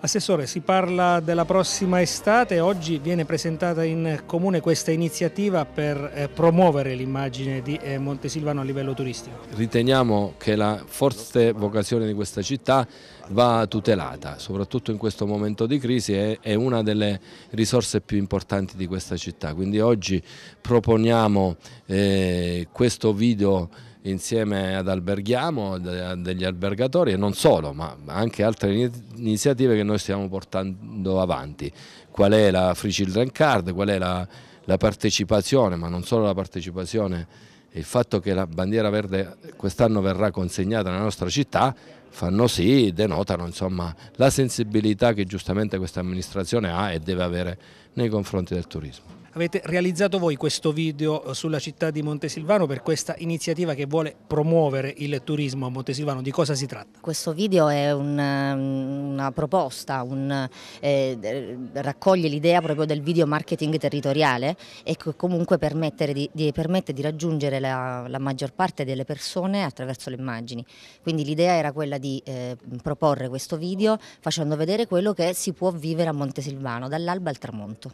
Assessore, si parla della prossima estate, oggi viene presentata in comune questa iniziativa per eh, promuovere l'immagine di eh, Montesilvano a livello turistico. Riteniamo che la forte vocazione di questa città va tutelata, soprattutto in questo momento di crisi è una delle risorse più importanti di questa città, quindi oggi proponiamo eh, questo video insieme ad Alberghiamo, degli albergatori e non solo, ma anche altre iniziative che noi stiamo portando avanti. Qual è la Free Children Card, qual è la, la partecipazione, ma non solo la partecipazione, il fatto che la bandiera verde quest'anno verrà consegnata nella nostra città fanno sì, denotano insomma, la sensibilità che giustamente questa amministrazione ha e deve avere nei confronti del turismo. Avete realizzato voi questo video eh, sulla città di Montesilvano per questa iniziativa che vuole promuovere il turismo a Montesilvano, di cosa si tratta? Questo video è un, ehm, una proposta, un, eh, raccoglie l'idea proprio del video marketing territoriale e che comunque di, di, permette di raggiungere la, la, maggior parte delle persone attraverso le immagini. Quindi l'idea era quella di eh, proporre questo video facendo vedere quello che si può vivere a Montesilvano dall'alba al tramonto.